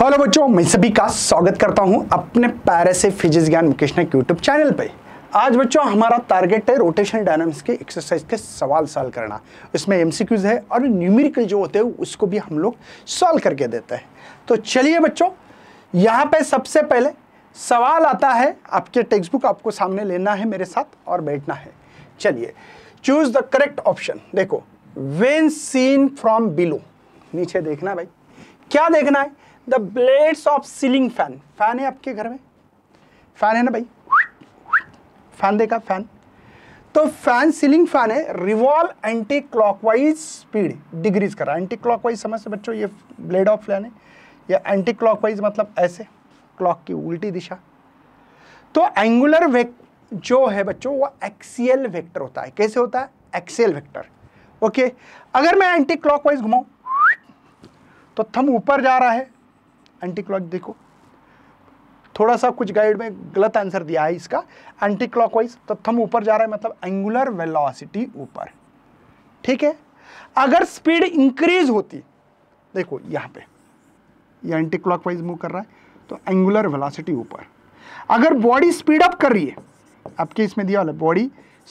Hello बच्चों मैं सभी का स्वागत करता हूं अपने पैर से फिजिक्स ज्ञान मुकेश के यूट्यूब चैनल पे आज बच्चों हमारा टारगेट है रोटेशन डायनामिक्स के एक्सरसाइज के सवाल सॉल्व करना उसमें एमसीक्यूज है और न्यूमेरिकल जो होते हैं उसको भी हम लोग सॉल्व करके देते हैं तो चलिए बच्चों यहाँ पे सबसे पहले सवाल आता है आपके टेक्स्ट बुक आपको सामने लेना है मेरे साथ और बैठना है चलिए चूज द करेक्ट ऑप्शन देखो वेन सीन फ्रॉम बिलो नीचे देखना भाई क्या देखना है the blades of ceiling fan fan है आपके घर में फैन है ना भाई फैन देखा फैन तो फैन सीलिंग फैन है revolve anticlockwise speed decrease करा एंटी क्लॉकवाइज समझते बच्चों ये ब्लेड ऑफ फैन है या एंटी क्लॉकवाइज मतलब ऐसे क्लॉक की उल्टी दिशा तो एंगुलर वेक जो है बच्चों वो एक्सीएल वेक्टर होता है कैसे होता है एक्सीएल वेक्टर ओके अगर मैं एंटी क्लॉकवाइज घुमाऊं तो थम ऊपर जा रहा है एंटी क्लॉक देखो थोड़ा सा कुछ गाइड में गलत आंसर दिया है इसका एंटी क्लॉकवाइज तो थम ऊपर जा रहा है मतलब एंगुलर वेलोसिटी ऊपर ठीक है अगर स्पीड इंक्रीज होती देखो यहां पे ये यह एंटी क्लॉकवाइज मूव कर रहा है तो एंगुलर वेलोसिटी ऊपर अगर बॉडी स्पीड अप कर रही है आपके इसमें दिया वाला बॉडी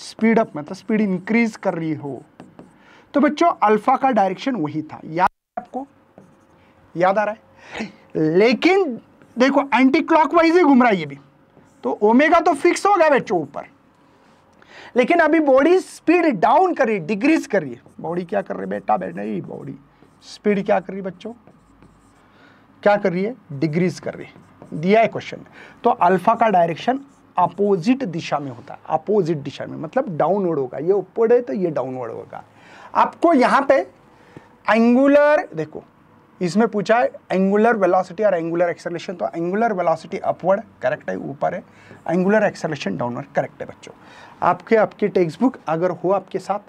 स्पीड अप मतलब स्पीड इंक्रीज कर रही हो तो बच्चों अल्फा का डायरेक्शन वही था याद आपको याद आ रहा है लेकिन देखो एंटी क्लॉकवाइज ही घूम रहा है ये भी तो ओमेगा तो फिक्स होगा बच्चों ऊपर लेकिन अभी बॉडी स्पीड डाउन कर रही डिग्रीज कर रही है बॉडी क्या कर रही है बेटा बेटा ये बॉडी स्पीड क्या कर रही है बच्चों क्या कर रही है डिग्रीज कर रही है दिया है क्वेश्चन तो अल्फा का डायरेक्शन अपोजिट दिशा में होता है अपोजिट दिशा में मतलब डाउनवर्ड होगा ये ऊपर है तो ये डाउनवर्ड होगा आपको यहां पे एंगुलर देखो इसमें पूछा है एंगुलर वेलोसिटी और एंगुलर एक्सेलेशन तो एंगुलर वेलोसिटी अपवर्ड करेक्ट है ऊपर है एंगुलर एक्सेलेशन डाउनवर्ड करेक्ट है बच्चों आपके आपकी टेक्स्ट बुक अगर हो आपके साथ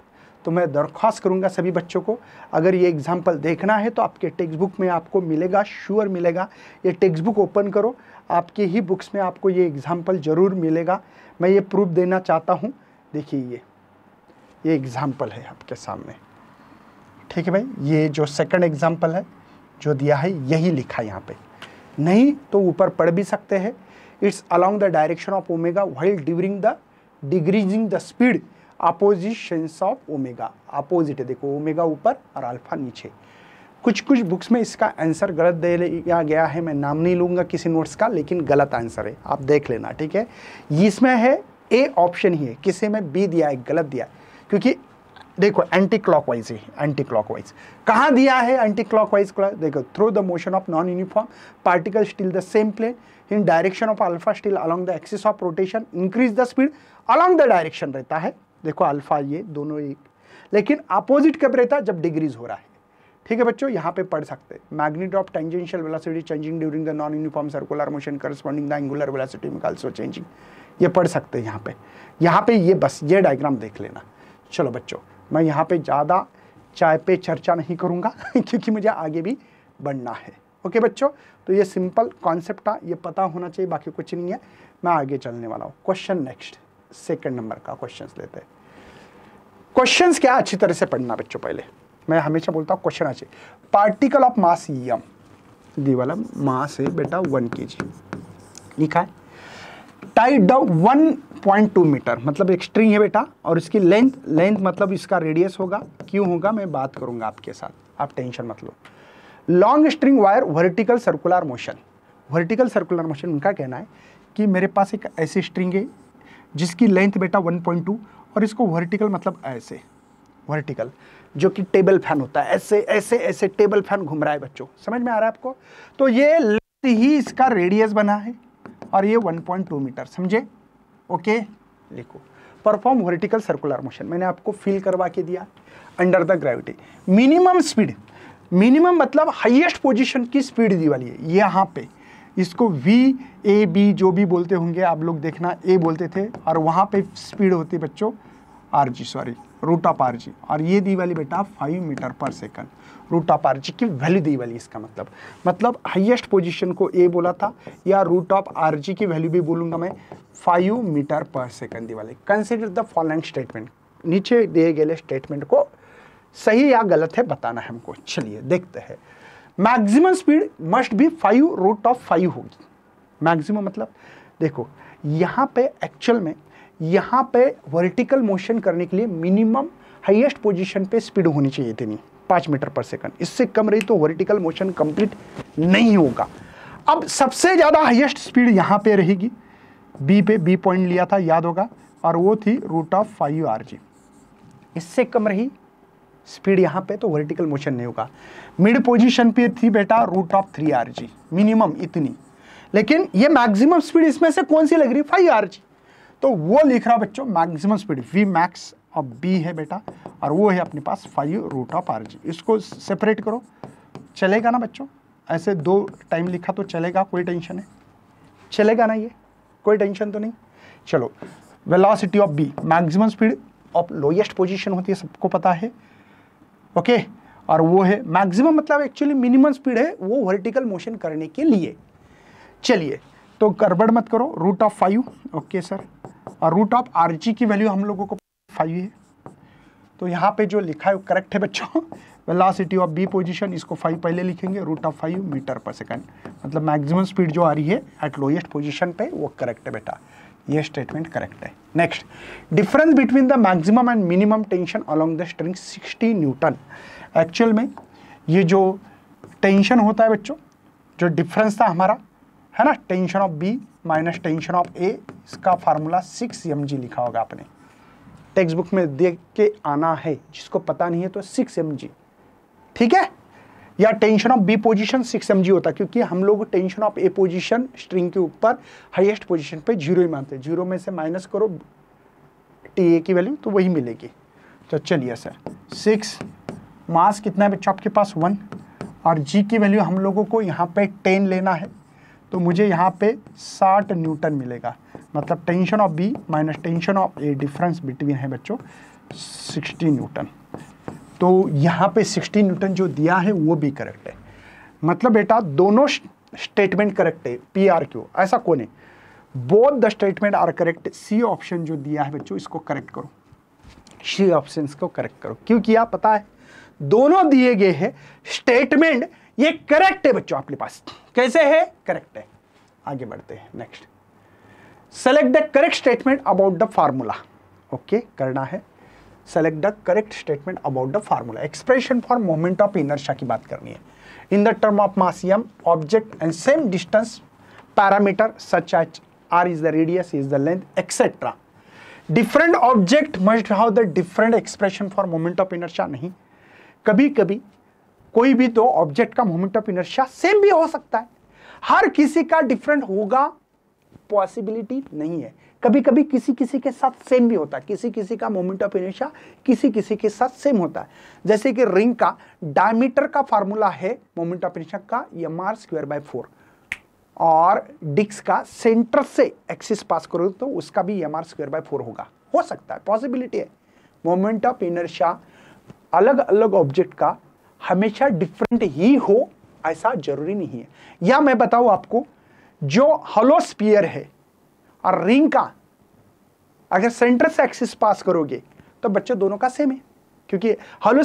तो मैं दरख्वास्त करूंगा सभी बच्चों को अगर ये एग्जाम्पल देखना है तो आपके टेक्स्ट बुक में आपको मिलेगा श्योर मिलेगा ये टेक्स्ट बुक ओपन करो आपके ही बुक्स में आपको ये एग्जाम्पल ज़रूर मिलेगा मैं ये प्रूफ देना चाहता हूँ देखिए ये ये एग्ज़ाम्पल है आपके सामने ठीक है भाई ये जो सेकंड एग्ज़ाम्पल है जो दिया है यही लिखा यहाँ पे नहीं तो ऊपर पढ़ भी सकते हैं it's along the direction of omega while during the decreasing the speed oppositions of omega opposite है देखो ओमेगा ऊपर और अल्फा नीचे कुछ कुछ बुक्स में इसका आंसर गलत दे लिया गया है मैं नाम नहीं लूँगा किसी नोट्स का लेकिन गलत आंसर है आप देख लेना ठीक है इसमें है ए ऑप्शन ही है किसी में बी दिया है गलत दिया है क्योंकि देखो एंटी क्लॉकवाइज है एंटी क्लॉकवाइज कहाँ दिया है एंटी क्लॉकवाइज देखो through the motion of non uniform particle still the same plane in direction of alpha still along the axis of rotation increase the speed along the direction रहता है देखो alpha ये दोनों एक लेकिन अपोजिट कब रहता है जब डिग्रीज हो रहा है ठीक है बच्चों यहाँ पे पढ़ सकते हैं magnet of tangential velocity changing during the non uniform circular motion corresponding the angular velocity में आल्सो चेंजिंग ये पढ़ सकते हैं यहाँ पे यहाँ पे ये बस ये डायग्राम देख लेना चलो बच्चों मैं यहाँ पे ज़्यादा चाय पे चर्चा नहीं करूँगा क्योंकि मुझे आगे भी बढ़ना है ओके बच्चों तो ये सिंपल कॉन्सेप्ट था ये पता होना चाहिए बाकी कुछ नहीं है मैं आगे चलने वाला हूँ क्वेश्चन नेक्स्ट सेकेंड नंबर का क्वेश्चन लेते हैं क्वेश्चन क्या अच्छी तरह से पढ़ना बच्चों पहले मैं हमेशा बोलता हूँ क्वेश्चन अच्छे पार्टिकल ऑफ मास यम दी वाला मास है बेटा वन के जी लिखा है tight one point two metre मतलब एक स्ट्रिंग है बेटा और इसकी लेंथ लेंथ मतलब इसका रेडियस होगा क्यों होगा मैं बात करूंगा आपके साथ आप टेंशन मत लो long string wire vertical circular motion vertical circular motion उनका कहना है कि मेरे पास एक ऐसी स्ट्रिंग है जिसकी लेंथ बेटा 1.2 और इसको वर्टिकल मतलब ऐसे वर्टिकल जो कि टेबल फैन होता है ऐसे ऐसे ऐसे टेबल फैन घूम रहा है बच्चों समझ में आ रहा है आपको तो ये लेंथ ही इसका रेडियस बना है और ये 1.2 मीटर समझे ओके लिखो परफॉर्म वर्टिकल सर्कुलर मोशन मैंने आपको फील करवा के दिया under the gravity minimum speed minimum मतलब हाईएस्ट पोजीशन की स्पीड दी वाली है यहाँ पे इसको वी ए बी जो भी बोलते होंगे आप लोग देखना ए बोलते थे और वहाँ पे स्पीड होती बच्चों R G sorry root of R G और ये दी वाली बेटा five metre per second root of R G की वैल्यू दी वाली इसका मतलब मतलब हाईएस्ट पोजीशन को ए बोला था या रूट ऑफ आर जी की वैल्यू भी बोलूँगा मैं फाइव मीटर पर सेकेंड दी वाली कंसिडर द फॉलोइंग स्टेटमेंट नीचे दिए गए स्टेटमेंट को सही या गलत है बताना है हमको चलिए देखते हैं मैक्सिमम स्पीड मस्ट भी फाइव रूट ऑफ फाइव होगी मैक्सिमम मतलब देखो यहाँ पे एक्चुअल में यहाँ पे वर्टिकल मोशन करने के लिए मिनिमम हाईएस्ट पोजीशन पे स्पीड होनी चाहिए इतनी पाँच मीटर पर सेकंड इससे कम रही तो वर्टिकल मोशन कंप्लीट नहीं होगा अब सबसे ज़्यादा हाइएस्ट स्पीड यहाँ पे रहेगी बी पे बी पॉइंट लिया था याद होगा और वो थी root of five R G इससे कम रही स्पीड यहाँ पे तो वर्टिकल मोशन नहीं होगा मिड पोजिशन पे थी बेटा root of three R G minimum इतनी लेकिन ये मैक्सिमम स्पीड इसमें से कौन सी लग रही फाइव आर जी तो वो लिख रहा बच्चों मैक्सिमम स्पीड वी मैक्स और बी है बेटा और वो है अपने पास five root of R G इसको सेपरेट करो चलेगा ना बच्चों ऐसे दो टाइम लिखा तो चलेगा कोई टेंशन है चलेगा ना ये कोई टेंशन तो नहीं चलो velocity of B maximum speed of lowest position होती है सबको पता है ओके और वो है मैक्सिमम मतलब एक्चुअली मिनिमम स्पीड है वो वर्टिकल मोशन करने के लिए चलिए तो गड़बड़ मत करो root of five okay sir और रूट ऑफ आर की वैल्यू हम लोगों को फाइव है तो यहाँ पे जो लिखा है वो करेक्ट है बच्चों वेलासिटी ऑफ बी पोजीशन इसको फाइव पहले लिखेंगे root of five metre per second मतलब मैक्सिमम स्पीड जो आ रही है एट लोएस्ट पोजीशन पे वो करेक्ट है बेटा ये स्टेटमेंट करेक्ट है next difference between the maximum and minimum tension along the string 60 newton actual में ये जो टेंशन होता है बच्चों जो डिफरेंस था हमारा है ना tension of B minus tension of A इसका फार्मूला सिक्स एम लिखा होगा आपने टेक्स्ट बुक में देख के आना है जिसको पता नहीं है तो सिक्स एम ठीक है या tension of B position six M होता है क्योंकि हम लोग tension of A position string के ऊपर हाइएस्ट पोजिशन पे जीरो ही मानते हैं जीरो में से माइनस करो टी ए की वैल्यू तो वही मिलेगी तो चलिए सर सिक्स मास कितना है बच्चों आपके पास वन और जी की वैल्यू हम लोगों को यहाँ पे टेन लेना है तो मुझे यहाँ पे साठ न्यूटन मिलेगा मतलब tension of B minus tension of A difference between है बच्चों 60 न्यूटन तो यहाँ पे 60 न्यूटन जो दिया है वो भी करेक्ट है मतलब बेटा दोनों स्टेटमेंट करेक्ट है पी आर क्यू ऐसा कौन है both the statement are correct C option जो दिया है बच्चों इसको करेक्ट करो सी ऑप्शन को करेक्ट करो क्योंकि आप पता है दोनों दिए गए हैं स्टेटमेंट ये करेक्ट है बच्चों आपके पास कैसे है करेक्ट है आगे बढ़ते हैं next select the correct statement about the formula okay करना है select the correct statement about the formula expression for moment of inertia की बात करनी है in the term of mass of object and same distance parameter such H R is the radius is the length etcetera different object must have the different expression for moment of inertia नहीं कभी कभी कोई भी दो object का moment of inertia same भी हो सकता है हर किसी का डिफरेंट होगा पॉसिबिलिटी नहीं है कभी कभी किसी किसी के साथ सेम भी होता है किसी किसी का मोमेंट ऑफ इनर्शिया किसी किसी के साथ सेम होता है जैसे कि रिंग का डायमीटर का फार्मूला है मोमेंट ऑफ इनर्शिया का M R square by four और डिक्स का सेंटर से एक्सिस पास करो तो उसका भी M R square by four होगा हो सकता है पॉसिबिलिटी है मोमेंट ऑफ इनर्शिया अलग अलग ऑब्जेक्ट का हमेशा डिफरेंट ही हो ऐसा जरूरी नहीं है या मैं बताऊं आपको जो स्पियर है और रिंग का अगर सेंटर से एक्सिस पास करोगे तो बच्चों दोनों का सेम है क्योंकि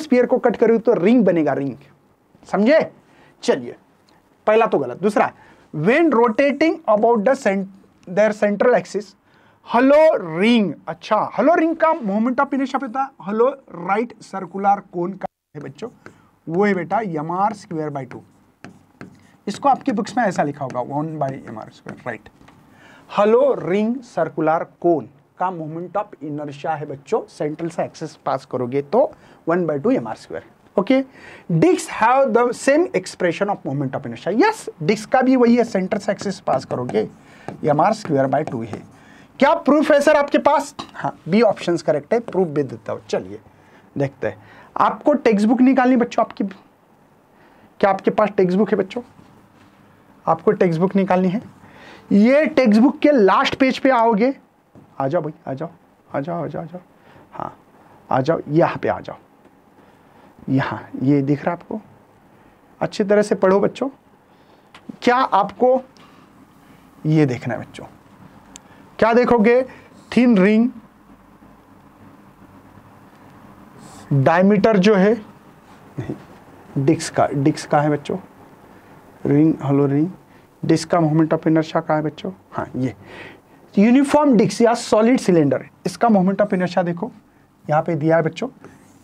स्पियर को कट करोगे तो रिंग बनेगा रिंग समझे चलिए पहला तो गलत दूसरा when rotating about the their central axis hollow ring अच्छा हलो रिंग का मोमेंट ऑफ इनर्शिया पता हलो राइट सर्कुलर कोन का है बच्चों वो है बेटा M R square by two इसको आपकी बुक्स में ऐसा लिखा होगा one by M R square right hollow ring circular cone का मोमेंट ऑफ इनर्शिया है बच्चों सेंट्रल से एक्सेस पास करोगे तो one by two M R square okay डिक्स have the same expression of moment of inertia yes डिक्स का भी वही है सेंट्रल से एक्सेस पास करोगे M R square by two है क्या प्रूफ है सर आपके पास हाँ बी ऑप्शन करेक्ट है प्रूफ भी देता हूँ चलिए देखते हैं आपको टेक्स्ट बुक निकालनी बच्चों आपकी क्या आपके पास टेक्स्ट बुक है बच्चों आपको टेक्स्ट बुक निकालनी है ये टेक्स्ट बुक के लास्ट पेज पे आओगे आ जाओ भाई आ जाओ आ जाओ आ जाओ आ जाओ हाँ आ जाओ यहाँ पे आ जाओ यहाँ ये दिख रहा है आपको अच्छी तरह से पढ़ो बच्चों क्या आपको ये देखना है बच्चों क्या देखोगे थिन रिंग डायमीटर जो है नहीं डिक्स का डिक्स का है बच्चों रिंग हलो रिंग डिस्क का मोमेंट ऑफ इनर्शिया कहाँ है बच्चों हाँ ये यूनिफॉर्म डिस्क या सॉलिड सिलेंडर है इसका मोमेंट ऑफ इनर्शिया देखो यहाँ पे दिया है बच्चों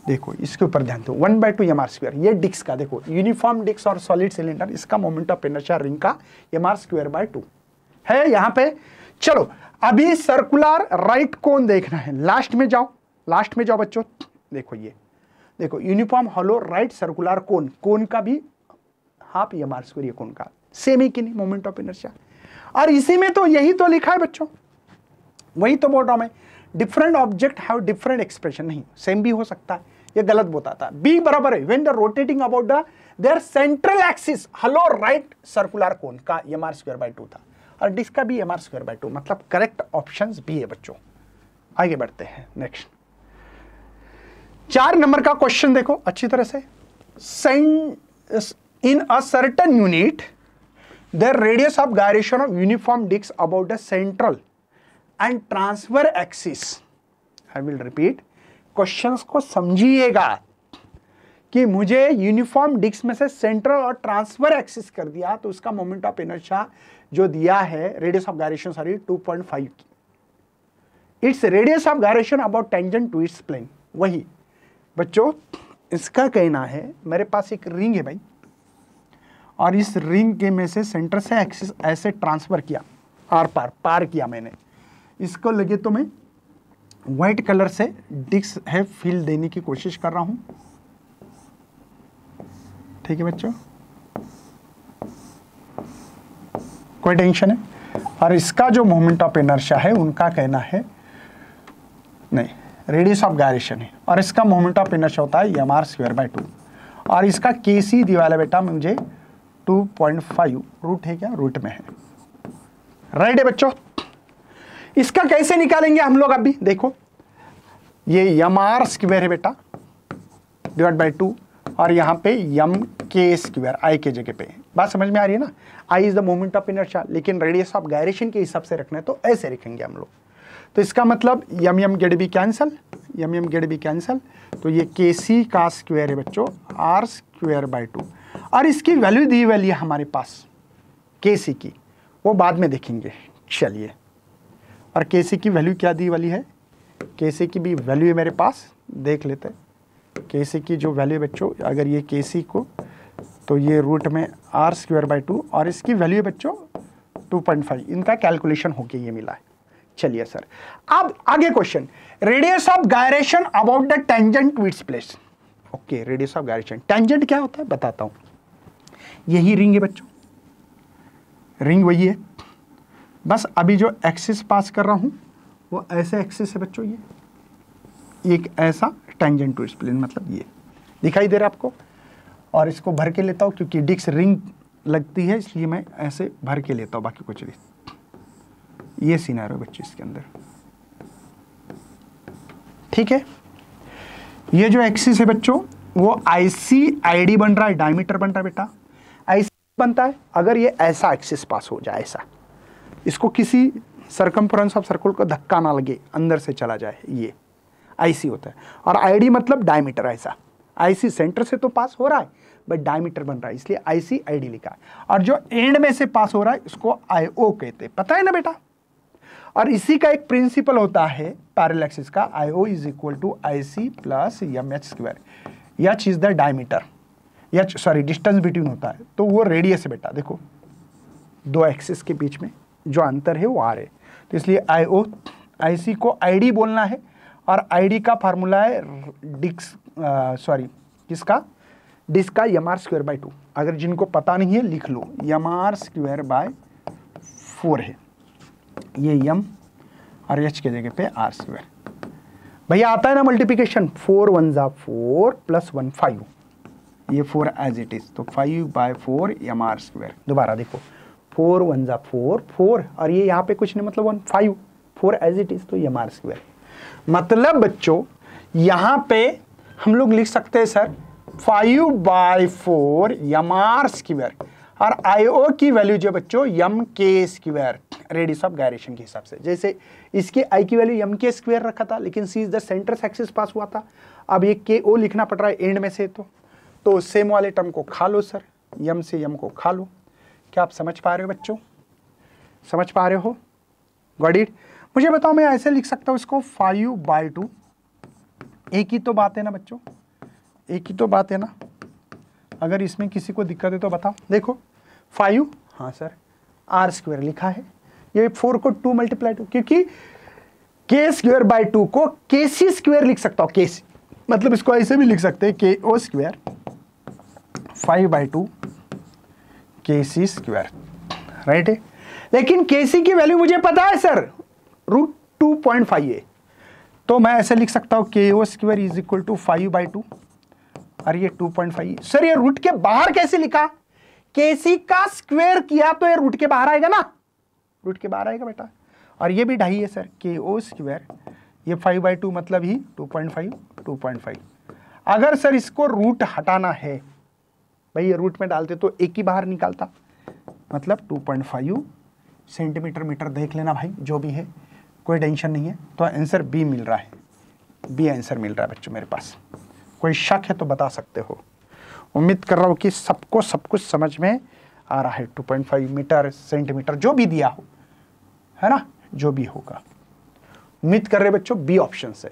देखो इसके ऊपर ध्यान दो one by two M R square ये डिस्क का देखो यूनिफॉर्म डिस्क और सॉलिड सिलेंडर इसका मोमेंट ऑफ इनर्शिया रिंग का M R square by two है यहाँ पे चलो अभी सर्कुलर राइट कोन देखना है लास्ट में जाओ लास्ट में जाओ बच्चों देखो ये देखो uniform hollow right circular cone cone का भी हाफ एम आर स्क्वेयर ये कोन का सेम ही की नहीं मोमेंट ऑफ इनर्शिया और इसी में तो यही तो लिखा है बच्चों वही तो बोल रहा हूँ मैं different object have different expression नहीं सेम भी हो सकता है ये गलत बताता था बी बराबर है when the rotating about the their central axis hollow right circular cone का M R square by two था और डिस्क का भी M R square by two मतलब करेक्ट ऑप्शन भी है बच्चों आगे बढ़ते हैं नेक्स्ट चार नंबर का क्वेश्चन देखो अच्छी तरह से send in a certain unit The radius of gyration of uniform disc about the central and transfer axis. I will repeat. Questions को समझिएगा कि मुझे यूनिफॉर्म डिस्क में से सेंट्रल और ट्रांसफर एक्सिस कर दिया तो उसका मोमेंट ऑफ इनर्शिया जो दिया है रेडियस ऑफ गायरेशन सॉरी 2.5 की it's radius of gyration about tangent to its plane वही बच्चों इसका कहना है मेरे पास एक रिंग है भाई और इस रिंग के में से सेंटर से एक्सिस ऐसे ट्रांसफ़र किया आर पार पार किया मैंने इसको लगे तो मैं व्हाइट कलर से डिक्स है फील देने की कोशिश कर रहा हूं ठीक है बच्चों कोई टेंशन है और इसका जो मोमेंट ऑफ इनर्शिया है उनका कहना है नहीं रेडियस ऑफ गायरेशन है और इसका मोमेंट ऑफ इनर्शिया होता है M R square by two और इसका केसी सी दिवाला बेटा मुझे 2.5 रूट है क्या रूट में है राइट है बच्चों इसका कैसे निकालेंगे हम लोग अभी देखो ये यम आर स्क्वेयर है बेटा डिवाइड बाई टू और यहाँ पे यम के स्क्वेयर आई के जगह पे बात समझ में आ रही है ना I is the moment of inertia लेकिन रेडियस ऑफ गायरेशन के हिसाब से रखना है तो ऐसे रखेंगे हम लोग तो इसका मतलब M M get be cancel M M get be cancel तो ये के सी का स्क्वेयर है बच्चों आर स्क्वेयर बाई टू और इसकी वैल्यू दी वैल्यू हमारे पास के सी की वो बाद में देखेंगे चलिए और के सी की वैल्यू क्या दी वाली है के सी की भी वैल्यू है मेरे पास देख लेते हैं के सी की जो वैल्यू बच्चों अगर ये के सी को तो ये रूट में आर स्क्वेयर बाई टू और इसकी वैल्यू बच्चों टू पॉइंट फाइव इनका कैलकुलेशन होके ये मिला है चलिए सर अब आगे question radius of gyration about the tangent its place okay radius of gyration tangent क्या होता है बताता हूँ यही रिंग है बच्चों रिंग वही है बस अभी जो एक्सिस पास कर रहा हूँ वो ऐसे एक्सिस है बच्चों ये एक ऐसा टेंजेंट टू मतलब ये दिखाई दे रहा आपको और इसको भर के लेता हूँ क्योंकि डिक्स रिंग लगती है इसलिए मैं ऐसे भर के लेता हूँ बाकी कुछ भी ये सीनार है बच्चे इसके अंदर ठीक है ये जो एक्सिस है बच्चों वो आईसी आईडी बन रहा है डायमीटर बन रहा है बेटा बनता है अगर ये ऐसा एक्सिस पास हो जाए ऐसा इसको किसी सरकमफ्रेंस ऑफ सर्कल को धक्का ना लगे अंदर से चला जाए ये आईसी होता है और आईडी मतलब डायमीटर ऐसा आईसी सेंटर से तो पास हो रहा है बट डायमीटर बन रहा है इसलिए आईसी आईडी लिखा है और जो एंड में से पास हो रहा है उसको आईओ कहते हैं पता है ना बेटा और इसी का एक प्रिंसिपल होता है पैरल का I O is equal to I C plus M H square H is the diameter या सॉरी डिस्टेंस बिटवीन होता है तो वो रेडियस है बेटा देखो दो एक्सिस के बीच में जो अंतर है वो आर है तो इसलिए आई ओ आई सी को आई डी बोलना है और आई डी का फार्मूला है डिक्स सॉरी किसका डिस्क का M R square by two अगर जिनको पता नहीं है लिख लो M R square by four है ये यम और एच के जगह पे आर स्क्वेयर भैया आता है ना मल्टीप्लिकेशन फोर वन ज़ा फोर प्लस वन फाइव ये फोर एज इट इज़ तो five by four M R square दोबारा देखो फोर वन ज़ा फोर फोर और ये यहाँ पे कुछ नहीं मतलब one five four as it is तो एम आर स्क्वायर मतलब बच्चों यहाँ पे हम लोग लिख सकते हैं sir five by four M R square और आई ओ की वैल्यू जो बच्चों यम के स्क्वायर रेडियस ऑफ गायरेशन के हिसाब से जैसे इसके आई की वैल्यू यम के स्क्वायर रखा था लेकिन सी इज द सेंटर सेक्सिस पास हुआ था अब ये के ओ लिखना पड़ रहा है एंड में से तो तो सेम वाले टर्म को खा लो सर यम से यम को खा लो क्या आप समझ पा रहे हो बच्चों समझ पा रहे हो गॉडिट मुझे बताओ मैं ऐसे लिख सकता हूँ इसको फाइव बाई टू एक ही तो बात है ना बच्चों एक ही तो बात है ना अगर इसमें किसी को दिक्कत है तो बताओ देखो फाइव हाँ सर आर स्क्वेयर लिखा है ये फोर को टू मल्टीप्लाई टू क्योंकि के स्क्वेयर बाई टू को के सी स्क्वेयर लिख सकता हूँ के मतलब इसको ऐसे भी लिख सकते हैं K O square five by two K C square right है लेकिन के सी की वैल्यू मुझे पता है sir root two point five है तो मैं ऐसे लिख सकता हूँ K O square is equal to five by two और ये टू पॉइंट फाइव सर ये रूट के बाहर कैसे लिखा के सी का स्क्वायर किया तो ये रूट के बाहर आएगा ना रूट के बाहर आएगा बेटा और ये भी ढाई है सर के ओ स्क्वायर ये फाइव बाई टू मतलब ही two point five two point five अगर सर इसको रूट हटाना है भाई ये रूट में डालते तो एक ही बाहर निकालता मतलब 2.5 सेंटीमीटर मीटर देख लेना भाई जो भी है कोई टेंशन नहीं है तो आंसर बी मिल रहा है बी आंसर मिल रहा है बच्चों मेरे पास कोई शक है तो बता सकते हो उम्मीद कर रहा हूँ कि सबको सब कुछ समझ में आ रहा है फाइव मीटर सेंटीमीटर जो भी दिया हो है ना जो भी होगा उम्मीद कर रहे बच्चों बी ऑप्शन से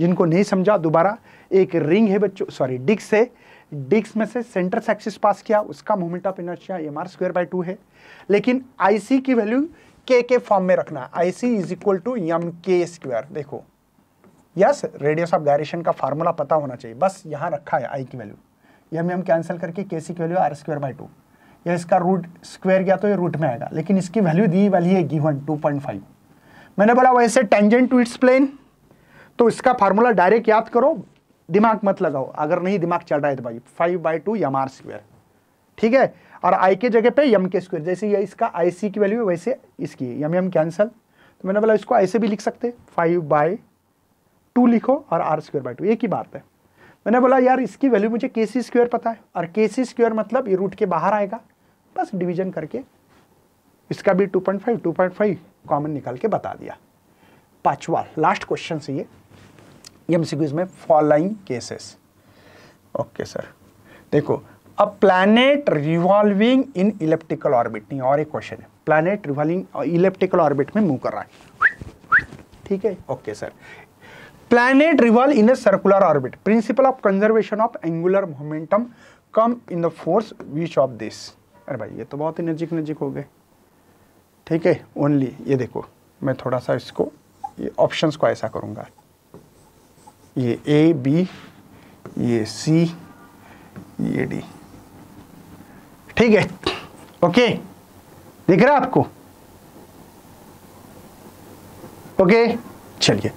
जिनको नहीं समझा दोबारा एक रिंग है बच्चों सॉरी डिक्स है डिक्स में से सेंटर सेक्सिस पास किया उसका moment of inertia M R square by two है लेकिन आईसी की वैल्यू के के फॉर्म में रखना I C is equal to M K square देखो यस रेडियस ऑफ गायरेशन का फार्मूला पता होना चाहिए बस यहाँ रखा है आई की वैल्यू यम एम कैंसिल करके के सी की value R square by two या इसका रूट स्क्वेयर गया तो ये रूट में आएगा लेकिन इसकी वैल्यू दी वाली है गिवन टू पॉइंट फाइव मैंने बोला वैसे टेंजेंट टू इट्स प्लेन तो इसका फार्मूला डायरेक्ट याद करो दिमाग मत लगाओ अगर नहीं दिमाग चल रहा है तो भाई five by two M R square ठीक है और आई के जगह पे यम के स्क्वेयर जैसे ये इसका आई सी की वैल्यू है वैसे इसकी यम यम कैंसल तो मैंने बोला इसको ऐसे भी लिख सकते फाइव बाई टू लिखो और आर स्क्वेयर बाई टू एक ही बात है मैंने बोला यार इसकी वैल्यू मुझे के सी स्क्वेयर पता है और के सी स्क्वेयर मतलब ये रूट के बाहर आएगा बस डिवीजन करके इसका भी two point five two point five common निकाल के बता दिया पांचवा लास्ट क्वेश्चन से ये एमसीक्यूज में फॉलोइंग केसेस ओके सर देखो a planet revolving in elliptical orbit नहीं और एक क्वेश्चन है प्लैनेट रिवॉल्विंग इलेप्टिकल ऑर्बिट में मूव कर रहा है ठीक है okay sir planet revolve in a circular orbit principle of conservation of angular momentum come in the force which of this अरे भाई ये तो बहुत ही नजीक नजीक हो गए ठीक है ओनली ये देखो मैं थोड़ा सा इसको ये ऑप्शंस को ऐसा करूंगा ये ए बी ये सी ये डी ठीक है ओके दिख रहा है आपको ओके चलिए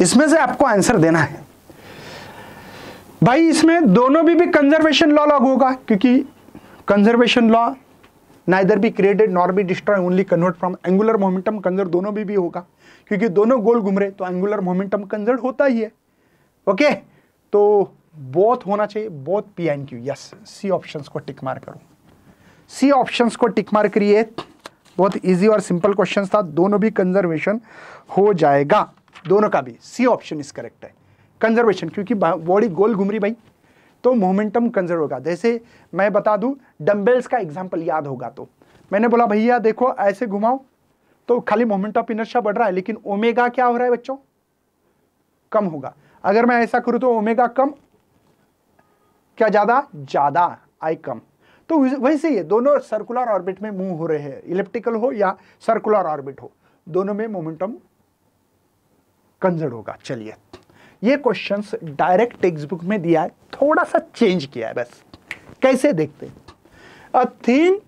इसमें से आपको आंसर देना है भाई इसमें दोनों भी भी कंजर्वेशन लॉ लॉग होगा क्योंकि कंजर्वेशन लॉ नाइदर भी created nor be destroy only convert from angular momentum conserve दोनों भी भी होगा क्योंकि दोनों गोल घूम रहे तो एंगुलर मोमेंटम कंजर्व होता ही है ओके तो बोथ होना चाहिए both P and Q yes C option को टिक मार करो सी ऑप्शन को टिक मार करिए बहुत इजी और सिंपल क्वेश्चन था दोनों भी कंजर्वेशन हो जाएगा दोनों का भी सी ऑप्शन इज करेक्ट है कंजर्वेशन क्योंकि बॉडी गोल घूम रही भाई तो मोमेंटम कंजर्व होगा जैसे मैं बता दूं डम्बेल्स का एग्जाम्पल याद होगा तो मैंने बोला भैया देखो ऐसे घुमाओ तो खाली मोमेंट ऑफ इनर्शिया बढ़ रहा है लेकिन ओमेगा क्या हो रहा है बच्चों कम होगा अगर मैं ऐसा करूं तो ओमेगा कम क्या ज़्यादा ज़्यादा आई कम तो वैसे ही दोनों सर्कुलर ऑर्बिट में मूव हो रहे हैं इलेप्टिकल हो या सर्कुलर ऑर्बिट हो दोनों में मोमेंटम कंजर्ड होगा चलिए ये क्वेश्चंस डायरेक्ट टेक्स्ट बुक में दिया है थोड़ा सा चेंज किया है बस कैसे देखते a thin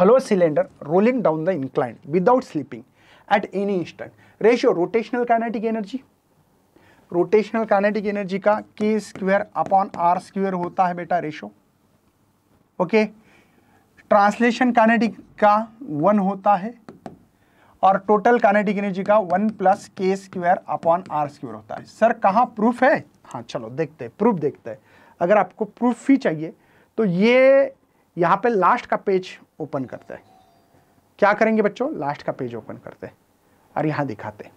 hollow cylinder rolling down the incline without slipping at any instant ratio rotational kinetic energy rotational kinetic energy का K square upon R square होता है बेटा रेशो ओके ट्रांसलेशन काइनेटिक का वन होता है और टोटल काइनेटिक एनर्जी का one plus K square upon R square होता है सर कहाँ प्रूफ है हाँ चलो देखते हैं प्रूफ देखते हैं अगर आपको प्रूफ ही चाहिए तो ये यहाँ पे लास्ट का पेज ओपन करते हैं क्या करेंगे बच्चों लास्ट का पेज ओपन करते हैं और यहाँ दिखाते हैं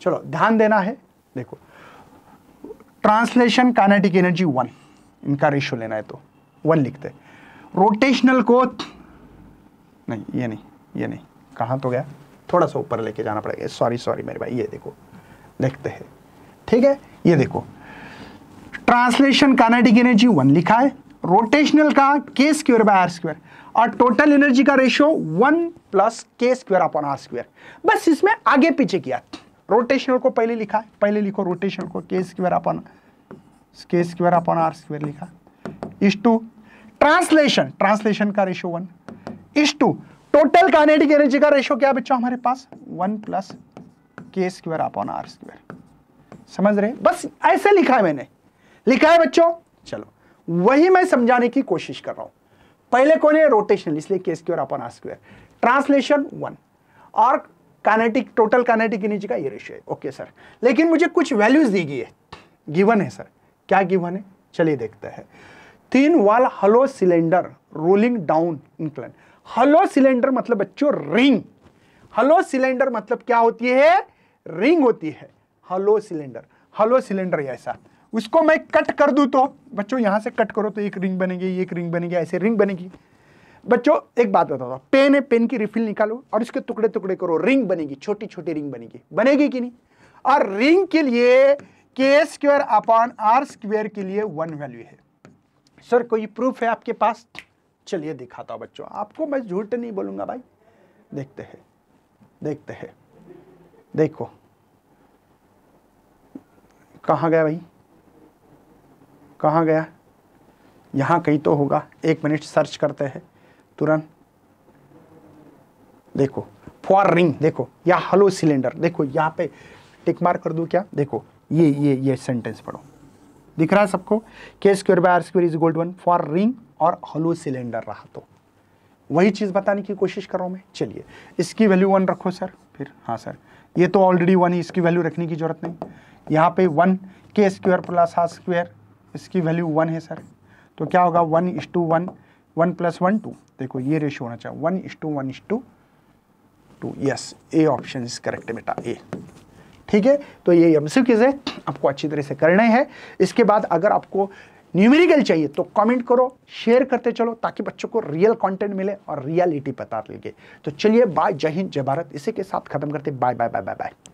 चलो ध्यान देना है देखो ट्रांसलेशन काइनेटिक एनर्जी वन इनका रेशियो लेना है तो वन लिखते रोटेशनल को नहीं ये नहीं ये नहीं कहाँ तो गया थोड़ा सा ऊपर लेके जाना पड़ेगा सॉरी सॉरी मेरे भाई ये देखो लिखते हैं ठीक है ये देखो ट्रांसलेशन काइनेटिक एनर्जी वन लिखा है रोटेशनल का K square by R square और टोटल एनर्जी का ratio one plus K square upon R square बस इसमें आगे पीछे किया रोटेशनल को पहले लिखा पहले लिखो रोटेशनल को के स्क्वेयर अपन के स्क्वेयर अपन आर स्क्वेयर लिखा इस टू ट्रांसलेशन ट्रांसलेशन का ratio one is to total kinetic energy का रेशो क्या बच्चों हमारे पास one plus K square upon R square समझ रहे बस ऐसे लिखा है मैंने लिखा है बच्चों चलो वही मैं समझाने की कोशिश कर रहा हूं पहले कौन है रोटेशन इसलिए K square upon R square translation one और कानेटिक टोटल कानेटिक एनर्जी का ये रेशियो है ओके सर लेकिन मुझे कुछ वैल्यूज दी गई है गिवन है सर क्या गिवन है चलिए देखते हैं thin walled hollow cylinder rolling down incline hollow cylinder मतलब बच्चों रिंग हलो सिलेंडर मतलब क्या होती है रिंग होती है हलो सिलेंडर हलो सिलेंडर ऐसा उसको मैं कट कर दूं तो बच्चों यहां से कट करो तो एक रिंग बनेगी एक रिंग बनेगी ऐसे रिंग बनेगी बच्चों एक बात बता दो पेन है पेन की रिफिल निकालो और इसके टुकड़े टुकड़े करो रिंग बनेगी छोटी छोटी रिंग बनेगी बनेगी कि नहीं और रिंग के लिए के स्क्वेयर अपॉन आर स्क्वेयर के लिए वन वैल्यू है सर कोई प्रूफ है आपके पास चलिए दिखाता हूं बच्चों आपको मैं झूठ तो नहीं बोलूंगा भाई देखते हैं देखते हैं देखो कहा गया भाई कहा गया यहां कहीं तो होगा एक मिनट सर्च करते हैं तुरंत देखो फॉर रिंग देखो या हलो सिलेंडर देखो यहाँ पे टिक मार कर दूँ क्या देखो ये ये ये सेंटेंस पढ़ो दिख रहा है सबको K square by R square is गोल्ड वन फॉर रिंग और हलो सिलेंडर रहा तो वही चीज़ बताने की कोशिश कर रहा हूँ मैं चलिए इसकी वैल्यू वन रखो सर फिर हाँ सर ये तो ऑलरेडी वन ही इसकी वैल्यू रखने की ज़रूरत नहीं यहाँ पे one K square plus R square इसकी वैल्यू वन है सर तो क्या होगा one is to one one plus one two देखो ये रेशो होना चाहिए one is to one is to two yes A option is correct बेटा ए ठीक है तो ये एम सी है आपको अच्छी तरह से करना है इसके बाद अगर आपको न्यूमेरिकल चाहिए तो कमेंट करो शेयर करते चलो ताकि बच्चों को रियल कंटेंट मिले और रियलिटी पता लगे तो चलिए बाय जय हिंद जय भारत इसी के साथ खत्म करते bye bye bye bye bye